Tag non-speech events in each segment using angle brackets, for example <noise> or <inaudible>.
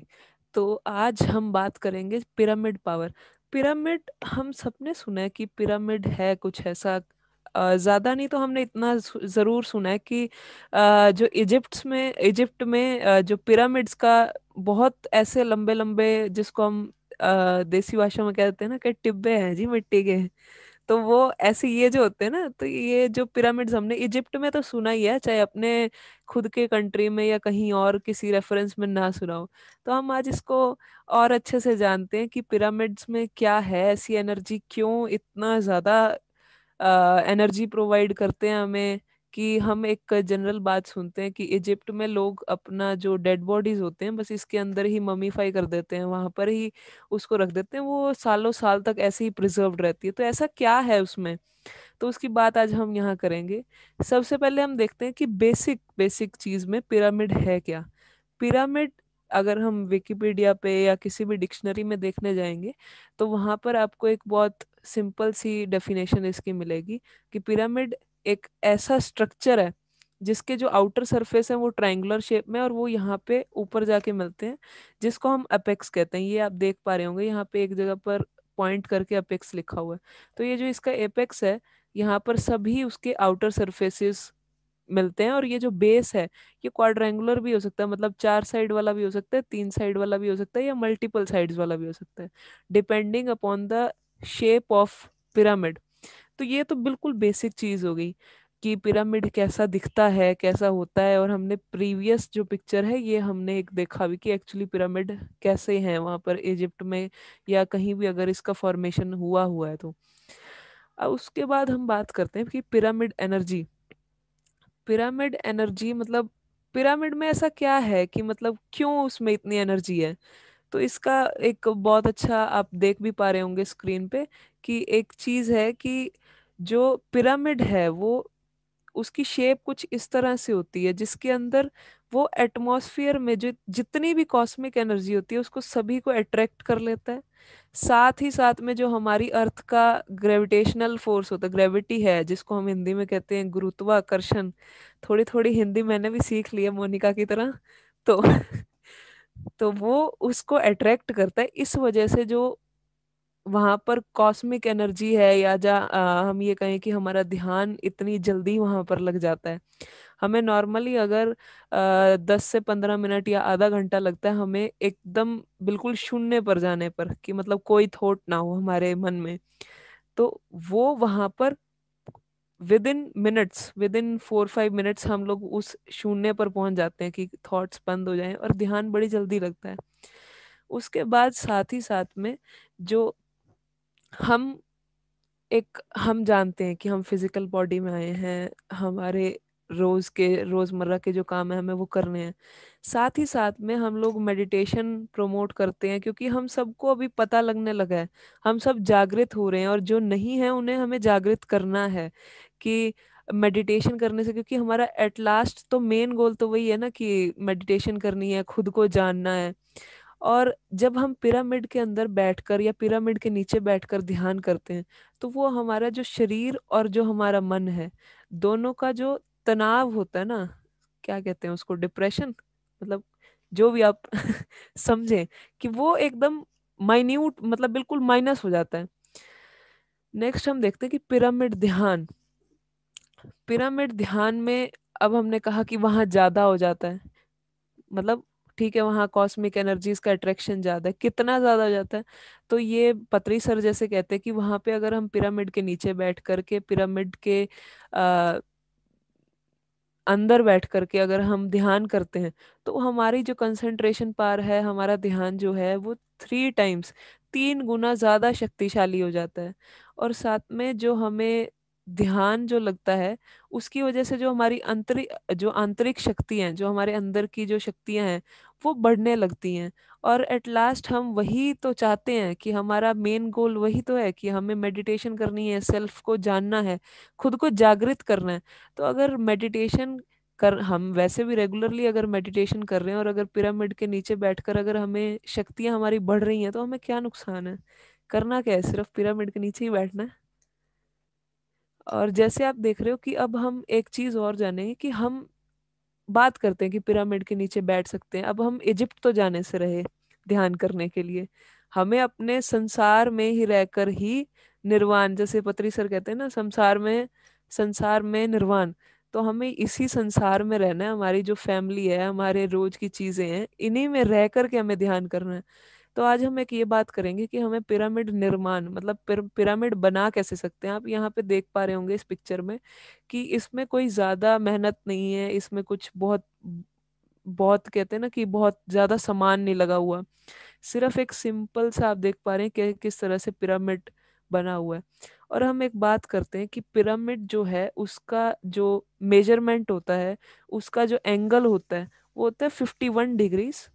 की तो आज हम बात करेंगे पिरामिड पावर पिरामिड हम सबने सुना है कि पिरामिड है कुछ ऐसा ज़्यादा नहीं तो हमने इतना ज़रूर सुना है कि जो इजिप्ट में इजिप्ट में जो पिरामिड्स का बहुत ऐसे लंबे लंबे जिसको हम देसी भाषा में कहते हैं ना कि टिब्बे हैं जी मिट्टी के तो वो ऐसे ये जो होते हैं ना तो ये जो पिरामिड्स हमने इजिप्ट में तो सुना ही है चाहे अपने खुद के कंट्री में या कहीं और किसी रेफरेंस में ना सुना हो तो हम आज इसको और अच्छे से जानते हैं कि पिरामिड्स में क्या है ऐसी एनर्जी क्यों इतना ज्यादा एनर्जी प्रोवाइड करते हैं हमें कि हम एक जनरल बात सुनते हैं कि इजिप्ट में लोग अपना जो डेड बॉडीज होते हैं बस इसके अंदर ही ममीफाई कर देते हैं वहां पर ही उसको रख देते हैं वो सालों साल तक ऐसे ही प्रिजर्व रहती है तो ऐसा क्या है उसमें तो उसकी बात आज हम यहाँ करेंगे सबसे पहले हम देखते हैं कि बेसिक बेसिक चीज में पिरामिड है क्या पिरामिड अगर हम विकिपीडिया पे या किसी भी डिक्शनरी में देखने जाएंगे तो वहां पर आपको एक बहुत सिंपल सी डेफिनेशन इसकी मिलेगी कि पिरामिड एक ऐसा स्ट्रक्चर है जिसके जो आउटर सरफेस है वो ट्राइंगुलर शेप में और वो यहाँ पे ऊपर जाके मिलते हैं जिसको हम अपेक्स कहते हैं ये आप देख पा रहे होंगे यहाँ पे एक जगह पर पॉइंट करके अपेक्स लिखा हुआ है तो ये जो इसका एपेक्स है यहाँ पर सभी उसके आउटर सरफेसेस मिलते हैं और ये जो बेस है ये क्वाड्रेंगुलर भी हो सकता है मतलब चार साइड वाला भी हो सकता है तीन साइड वाला भी हो सकता है या मल्टीपल साइड्स वाला भी हो सकता है depending upon the shape of pyramid तो ये तो बिल्कुल बेसिक चीज हो गई कि पिरामिड कैसा दिखता है कैसा होता है और हमने प्रीवियस जो पिक्चर है ये हमने एक देखा भी कि एक्चुअली पिरामिड कैसे हैं वहाँ पर इजिप्ट में या कहीं भी अगर इसका फॉर्मेशन हुआ हुआ है तो अब उसके बाद हम बात करते हैं कि पिरामिड एनर्जी पिरामिड एनर्जी मतलब पिरामिड में ऐसा क्या है कि मतलब क्यों उसमें इतनी एनर्जी है तो इसका एक बहुत अच्छा आप देख भी पा रहे होंगे स्क्रीन पे कि एक चीज है कि जो पिरामिड है वो उसकी शेप कुछ इस तरह से होती है जिसके अंदर वो एटमॉस्फेयर में जो जितनी भी कॉस्मिक एनर्जी होती है उसको सभी को अट्रैक्ट कर लेता है साथ ही साथ में जो हमारी अर्थ का ग्रेविटेशनल फोर्स होता है ग्रेविटी है जिसको हम हिंदी में कहते हैं गुरुत्वाकर्षण थोड़ी थोड़ी हिंदी मैंने भी सीख लिया मोनिका की तरह तो तो वो उसको अट्रैक्ट करता है इस वजह से जो वहाँ पर कॉस्मिक एनर्जी है या जा आ, हम ये कहें कि हमारा ध्यान इतनी जल्दी वहाँ पर लग जाता है हमें नॉर्मली अगर आ, दस से पंद्रह मिनट या आधा घंटा लगता है हमें एकदम बिल्कुल शून्य पर जाने पर कि मतलब कोई थोट ना हो हमारे मन में तो वो वहाँ पर within minutes within four five minutes हम लोग उस शून्य पर पहुंच जाते हैं कि थॉट्स बंद हो जाएं और ध्यान बड़ी जल्दी लगता है उसके बाद साथ ही साथ में जो हम एक हम जानते हैं कि हम फिजिकल बॉडी में आए हैं हमारे रोज के रोजमर्रा के जो काम है हमें वो करने हैं साथ ही साथ में हम लोग मेडिटेशन प्रमोट करते हैं क्योंकि हम सबको अभी पता लगने लगा है हम सब जागृत हो रहे हैं और जो नहीं है उन्हें हमें जागृत करना है कि मेडिटेशन करने से क्योंकि हमारा एट लास्ट तो मेन गोल तो वही है ना कि मेडिटेशन करनी है खुद को जानना है और जब हम पिरामिड के अंदर बैठकर या पिरामिड के नीचे बैठकर ध्यान करते हैं तो वो हमारा जो शरीर और जो हमारा मन है दोनों का जो तनाव होता है ना क्या कहते हैं उसको डिप्रेशन मतलब जो भी आप <laughs> समझे कि वो एकदम माइन्यूट मतलब बिल्कुल माइनस हो जाता है नेक्स्ट हम देखते हैं कि पिरामिड ध्यान पिरामिड ध्यान में अब हमने कहा कि वहां ज्यादा हो जाता है मतलब ठीक है वहां कॉस्मिक एनर्जीज का अट्रैक्शन ज्यादा है कितना ज्यादा हो जाता है तो ये पत्री सर जैसे कहते हैं कि वहां पे अगर हम पिरामिड के नीचे बैठ करके पिरामिड के अः अंदर बैठ करके अगर हम ध्यान करते हैं तो हमारी जो कंसंट्रेशन पार है हमारा ध्यान जो है वो थ्री टाइम्स तीन गुना ज़्यादा शक्तिशाली हो जाता है और साथ में जो हमें ध्यान जो लगता है उसकी वजह से जो हमारी आंतरिक जो आंतरिक शक्तियां जो हमारे अंदर की जो शक्तियां हैं वो बढ़ने लगती हैं और एट लास्ट हम वही तो चाहते हैं कि हमारा मेन गोल वही तो है कि हमें मेडिटेशन करनी है सेल्फ को जानना है खुद को जागृत करना है तो अगर मेडिटेशन कर हम वैसे भी रेगुलरली अगर मेडिटेशन कर रहे हैं और अगर पिरामिड के नीचे बैठकर अगर हमें शक्तियां हमारी बढ़ रही हैं तो हमें क्या नुकसान है करना क्या है सिर्फ पिरामिड के नीचे ही बैठना है और जैसे आप देख रहे हो कि अब हम एक चीज और जानेंगे कि हम बात करते हैं कि पिरामिड के नीचे बैठ सकते हैं अब हम इजिप्ट तो जाने से रहे ध्यान करने के लिए हमें अपने संसार में ही रहकर ही निर्वाण जैसे पत्री सर कहते हैं ना संसार में संसार में निर्वाण तो हमें इसी संसार में रहना है हमारी जो फैमिली है हमारे रोज की चीजें हैं इन्हीं में रह करके हमें ध्यान करना है तो आज हम एक ये बात करेंगे कि हमें पिरामिड निर्माण मतलब पिर, पिरामिड बना कैसे सकते हैं आप यहाँ पे देख पा रहे होंगे इस पिक्चर में कि इसमें कोई ज़्यादा मेहनत नहीं है इसमें कुछ बहुत बहुत कहते हैं ना कि बहुत ज़्यादा सामान नहीं लगा हुआ सिर्फ एक सिंपल सा आप देख पा रहे हैं कि किस तरह से पिरामिड बना हुआ है और हम एक बात करते हैं कि पिरामिड जो है उसका जो मेजरमेंट होता है उसका जो एंगल होता है वो होता है fifty one degrees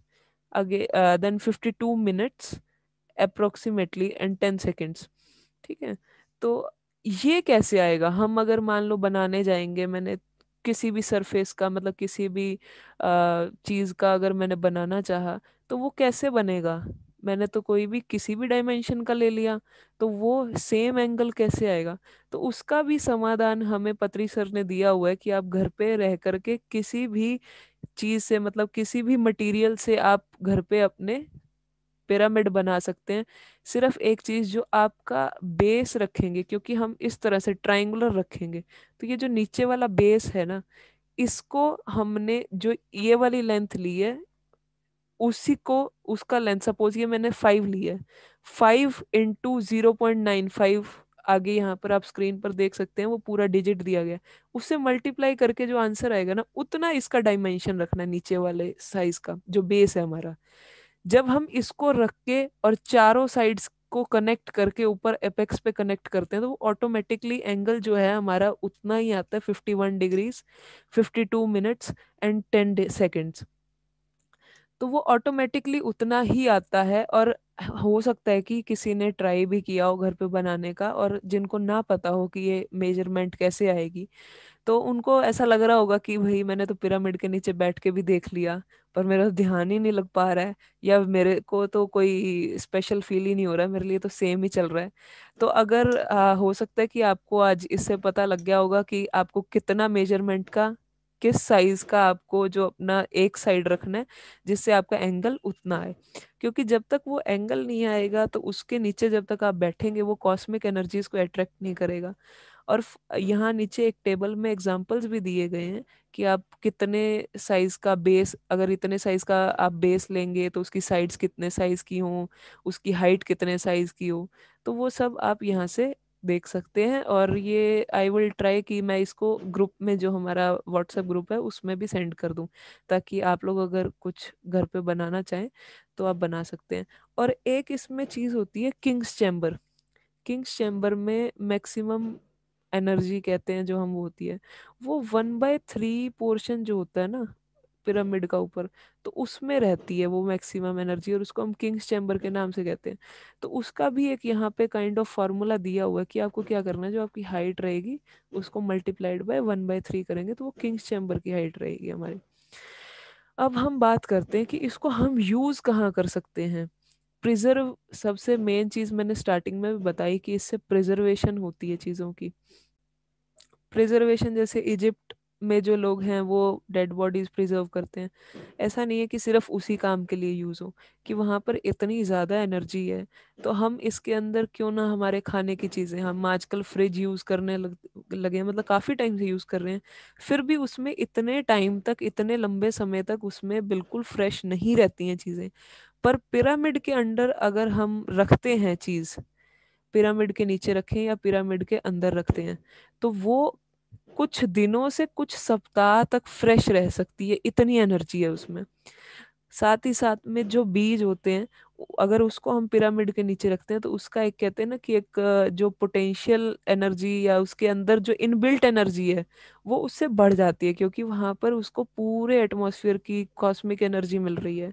again then fifty two minutes approximately and ten seconds ठीक है तो ये कैसे आएगा हम अगर मान लो बनाने जाएंगे मैंने किसी भी सरफेस का मतलब किसी भी uh, चीज़ का अगर मैंने बनाना चाहा तो वो कैसे बनेगा मैंने तो कोई भी किसी भी डायमेंशन का ले लिया तो वो सेम एंगल कैसे आएगा तो उसका भी समाधान हमें पत्री सर ने दिया हुआ है कि आप घर पे रह करके किसी भी चीज से मतलब किसी भी मटेरियल से आप घर पे अपने पिरामिड बना सकते हैं सिर्फ एक चीज जो आपका बेस रखेंगे क्योंकि हम इस तरह से ट्राइंगुलर रखेंगे तो ये जो नीचे वाला बेस है ना इसको हमने जो ये वाली लेंथ ली है उसी को उसका लेंथ सपोज ये मैंने फाइव लिया है five into zero point nine five आगे यहाँ पर आप स्क्रीन पर देख सकते हैं वो पूरा डिजिट दिया गया उससे मल्टीप्लाई करके जो आंसर आएगा ना उतना इसका डायमेंशन रखना नीचे वाले साइज का जो बेस है हमारा जब हम इसको रख के और चारों साइड्स को कनेक्ट करके ऊपर एपेक्स पे कनेक्ट करते हैं तो वो ऑटोमेटिकली एंगल जो है हमारा उतना ही आता है 51 डिग्रीज 52 मिनट्स एंड 10 सेकंड्स तो वो ऑटोमेटिकली उतना ही आता है और हो सकता है कि किसी ने ट्राई भी किया हो घर पे बनाने का और जिनको ना पता हो कि ये मेजरमेंट कैसे आएगी तो उनको ऐसा लग रहा होगा कि भाई मैंने तो पिरामिड के नीचे बैठ के भी देख लिया पर मेरा तो ध्यान ही नहीं लग पा रहा है या मेरे को तो कोई स्पेशल फील ही नहीं हो रहा है मेरे लिए तो सेम ही चल रहा है तो अगर आ, हो सकता है कि आपको आज इससे पता लग गया होगा कि आपको कितना मेजरमेंट का किस साइज का आपको जो अपना एक साइड रखना है जिससे आपका एंगल उतना आए क्योंकि जब तक वो एंगल नहीं आएगा तो उसके नीचे जब तक आप बैठेंगे वो कॉस्मिक एनर्जीज को अट्रैक्ट नहीं करेगा और यहाँ नीचे एक टेबल में एग्जाम्पल्स भी दिए गए हैं कि आप कितने साइज का बेस अगर इतने साइज का आप बेस लेंगे तो उसकी साइड्स कितने साइज की हो उसकी हाइट कितने साइज की हो तो वो सब आप यहाँ से देख सकते हैं और ये आई विल ट्राई कि मैं इसको ग्रुप में जो हमारा व्हाट्सएप ग्रुप है उसमें भी सेंड कर दूं ताकि आप लोग अगर कुछ घर पे बनाना चाहें तो आप बना सकते हैं और एक इसमें चीज़ होती है किंग्स चैम्बर किंग्स चैम्बर में मैक्सिमम एनर्जी कहते हैं जो हम होती है वो वन बाय थ्री पोर्शन जो होता है ना पिरामिड का ऊपर तो उसमें रहती है वो मैक्सिमम एनर्जी और उसको हम किंग्स चैम्बर के नाम से कहते हैं तो उसका भी एक यहाँ पे काइंड ऑफ फार्मूला दिया हुआ है कि आपको क्या करना है जो आपकी हाइट रहेगी उसको multiplied by one by three करेंगे तो वो किंग्स चैम्बर की हाइट रहेगी हमारी अब हम बात करते हैं कि इसको हम यूज कहाँ कर सकते हैं प्रिजर्व सबसे मेन चीज मैंने स्टार्टिंग में भी बताई कि इससे प्रिजर्वेशन होती है चीजों की प्रिजर्वेशन जैसे इजिप्ट में जो लोग हैं वो डेड बॉडीज प्रिजर्व करते हैं ऐसा नहीं है कि सिर्फ उसी काम के लिए यूज हो कि वहाँ पर इतनी ज़्यादा एनर्जी है तो हम इसके अंदर क्यों ना हमारे खाने की चीज़ें हम आजकल फ्रिज यूज़ करने लग लगे हैं मतलब काफ़ी टाइम से यूज़ कर रहे हैं फिर भी उसमें इतने टाइम तक इतने लंबे समय तक उसमें बिल्कुल फ्रेश नहीं रहती हैं चीज़ें पर पिरामिड के अंडर अगर हम रखते हैं चीज़ पिरामिड के नीचे रखें या पिरामिड के अंदर रखते हैं तो वो कुछ दिनों से कुछ सप्ताह तक फ्रेश रह सकती है इतनी एनर्जी है उसमें साथ ही साथ में जो बीज होते हैं अगर उसको हम पिरामिड के नीचे रखते हैं तो उसका एक कहते हैं ना कि एक जो पोटेंशियल एनर्जी या उसके अंदर जो इनबिल्ट एनर्जी है वो उससे बढ़ जाती है क्योंकि वहां पर उसको पूरे एटमोसफियर की कॉस्मिक एनर्जी मिल रही है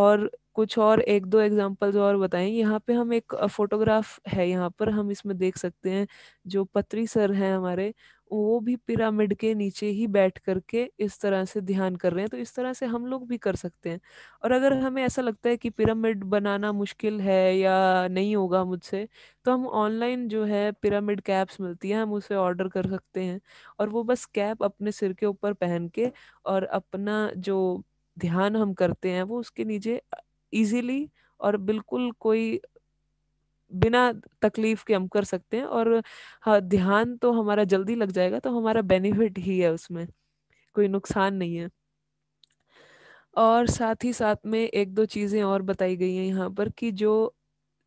और कुछ और एक दो एग्जाम्पल और बताएं यहाँ पे हम एक फोटोग्राफ है यहाँ पर हम इसमें देख सकते हैं जो पत्री सर हैं हमारे वो भी पिरामिड के नीचे ही बैठ करके इस तरह से ध्यान कर रहे हैं तो इस तरह से हम लोग भी कर सकते हैं और अगर हाँ। हमें ऐसा लगता है कि पिरामिड बनाना मुश्किल है या नहीं होगा मुझसे तो हम ऑनलाइन जो है पिरामिड कैप्स मिलती हैं हम उसे ऑर्डर कर सकते हैं और वो बस कैप अपने सिर के ऊपर पहन के और अपना जो ध्यान हम करते हैं वो उसके नीचे ईजिली और बिल्कुल कोई बिना तकलीफ के हम कर सकते हैं और हाँ, ध्यान तो हमारा जल्दी लग जाएगा तो हमारा बेनिफिट ही है उसमें कोई नुकसान नहीं है और साथ ही साथ में एक दो चीज़ें और बताई गई हैं यहाँ पर कि जो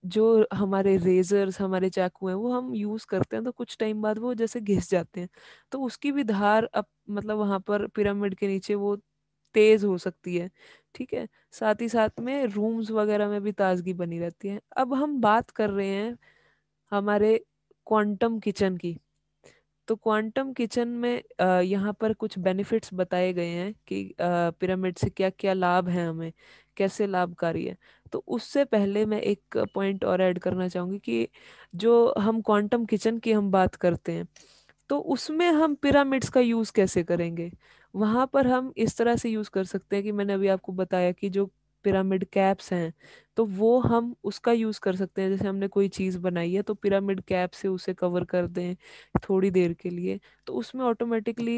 जो हमारे रेजर्स हमारे चाकू हैं वो हम यूज़ करते हैं तो कुछ टाइम बाद वो जैसे घिस जाते हैं तो उसकी भी धार अब मतलब वहाँ पर पिरामिड के नीचे वो तेज हो सकती है ठीक है साथ ही साथ में रूम्स वगैरह में भी ताजगी बनी रहती है अब हम बात कर रहे हैं हमारे क्वांटम किचन की तो क्वांटम किचन में यहाँ पर कुछ बेनिफिट्स बताए गए हैं कि पिरामिड से क्या क्या लाभ है हमें कैसे लाभकारी है तो उससे पहले मैं एक पॉइंट और ऐड करना चाहूँगी कि जो हम क्वांटम किचन की हम बात करते हैं तो उसमें हम पिरामिड्स का यूज़ कैसे करेंगे वहां पर हम इस तरह से यूज कर सकते हैं कि मैंने अभी आपको बताया कि जो पिरामिड कैप्स हैं तो वो हम उसका यूज़ कर सकते हैं जैसे हमने कोई चीज़ बनाई है तो पिरामिड कैप से उसे कवर कर दें थोड़ी देर के लिए तो उसमें ऑटोमेटिकली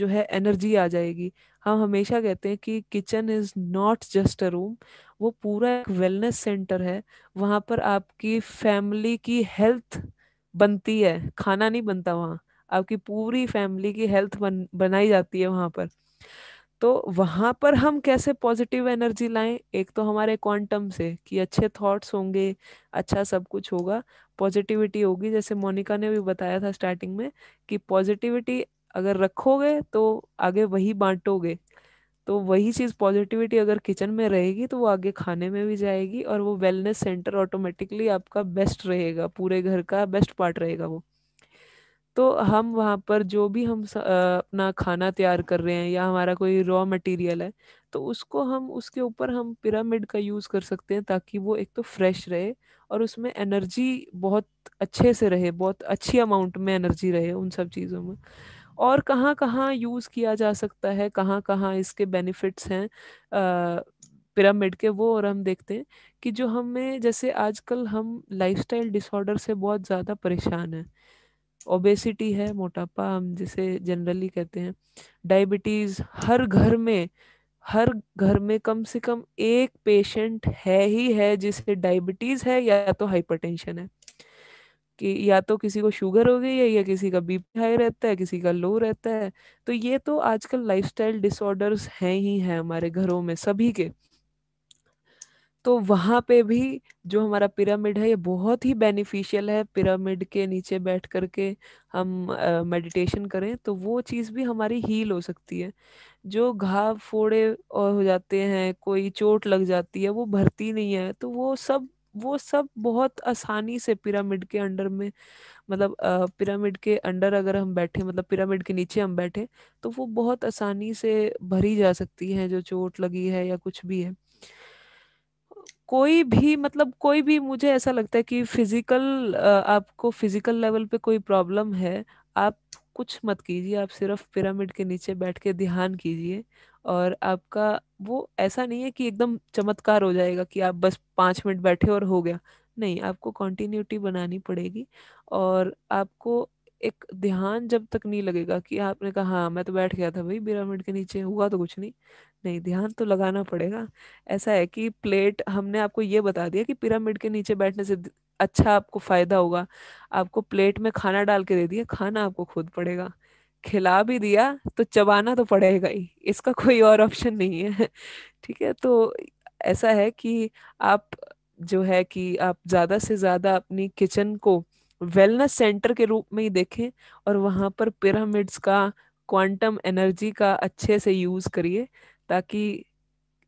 जो है एनर्जी आ जाएगी हम हमेशा कहते हैं कि kitchen is not just a room वो पूरा एक वेलनेस सेंटर है वहाँ पर आपकी फैमिली की हेल्थ बनती है खाना नहीं बनता वहाँ आपकी पूरी फैमिली की हेल्थ बन बनाई जाती है वहाँ पर तो वहाँ पर हम कैसे पॉजिटिव एनर्जी लाएं एक तो हमारे क्वांटम से कि अच्छे थॉट्स होंगे अच्छा सब कुछ होगा पॉजिटिविटी होगी जैसे मोनिका ने भी बताया था स्टार्टिंग में कि पॉजिटिविटी अगर रखोगे तो आगे वही बांटोगे तो वही चीज़ पॉजिटिविटी अगर किचन में रहेगी तो वो आगे खाने में भी जाएगी और वो वेलनेस सेंटर ऑटोमेटिकली आपका बेस्ट रहेगा पूरे घर का बेस्ट पार्ट रहेगा वो तो हम वहाँ पर जो भी हम अपना खाना तैयार कर रहे हैं या हमारा कोई रॉ मटेरियल है तो उसको हम उसके ऊपर हम पिरामिड का यूज़ कर सकते हैं ताकि वो एक तो फ्रेश रहे और उसमें एनर्जी बहुत अच्छे से रहे बहुत अच्छी अमाउंट में एनर्जी रहे उन सब चीज़ों में और कहाँ कहाँ यूज़ किया जा सकता है कहाँ कहाँ इसके बेनिफिट्स हैं पिरामिड के वो और हम देखते हैं कि जो हमें जैसे आजकल हम लाइफस्टाइल डिसऑर्डर से बहुत ज़्यादा परेशान हैं ओबेसिटी है मोटापा हम जिसे जनरली कहते हैं डायबिटीज हर घर में हर घर में कम से कम एक पेशेंट है ही है जिसे डायबिटीज है या तो हाइपरटेंशन है कि या तो किसी को शुगर हो गई है या किसी का बीपी हाई रहता है किसी का लो रहता है तो ये तो आजकल लाइफस्टाइल डिसऑर्डर्स हैं ही हैं हमारे घरों में सभी के तो वहाँ पे भी जो हमारा पिरामिड है ये बहुत ही बेनिफिशियल है पिरामिड के नीचे बैठ करके हम मेडिटेशन uh, करें तो वो चीज़ भी हमारी हील हो सकती है जो घाव फोड़े और हो जाते हैं कोई चोट लग जाती है वो भरती नहीं है तो वो सब वो सब बहुत आसानी से पिरामिड के अंडर में मतलब पिरामिड के अंडर अगर हम बैठे मतलब पिरामिड के नीचे हम बैठे तो वो बहुत आसानी से भरी जा सकती है जो चोट लगी है या कुछ भी है कोई भी मतलब कोई भी मुझे ऐसा लगता है कि फिजिकल आपको फिजिकल लेवल पे कोई प्रॉब्लम है आप कुछ मत कीजिए आप सिर्फ पिरामिड के नीचे बैठ के ध्यान कीजिए और आपका वो ऐसा नहीं है कि एकदम चमत्कार हो जाएगा कि आप बस पाँच मिनट बैठे और हो गया नहीं आपको कंटिन्यूटी बनानी पड़ेगी और आपको एक ध्यान जब तक नहीं लगेगा कि आपने कहा हाँ मैं तो बैठ गया था भाई पिरामिड के नीचे हुआ तो कुछ नहीं नहीं ध्यान तो लगाना पड़ेगा ऐसा है कि प्लेट हमने आपको ये बता दिया कि पिरामिड के नीचे बैठने से अच्छा आपको फायदा होगा आपको प्लेट में खाना डाल के दे दिया खाना आपको खुद पड़ेगा खिला भी दिया तो चबाना तो पड़ेगा ही इसका कोई और ऑप्शन नहीं है ठीक है तो ऐसा है कि आप जो है कि आप ज़्यादा से ज़्यादा अपनी किचन को वेलनेस सेंटर के रूप में ही देखें और वहाँ पर पिरामिड्स का क्वांटम एनर्जी का अच्छे से यूज करिए ताकि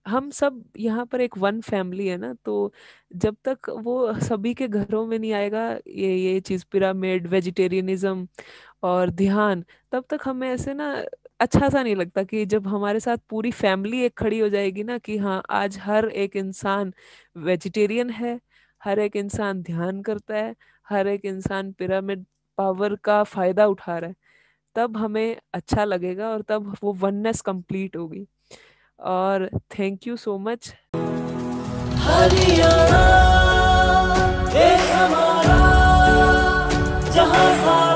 हम सब यहाँ पर एक वन फैमिली है ना तो जब तक वो सभी के घरों में नहीं आएगा ये ये चीज़ पिरामिड वेजिटेरियनिज्म और ध्यान तब तक हमें ऐसे ना अच्छा सा नहीं लगता कि जब हमारे साथ पूरी फैमिली एक खड़ी हो जाएगी ना कि हाँ आज हर एक इंसान वेजिटेरियन है हर एक इंसान ध्यान करता है हर एक इंसान पिरामिड पावर का फायदा उठा रहा है तब हमें अच्छा लगेगा और तब वो वननेस कंप्लीट होगी और thank you so much Haryana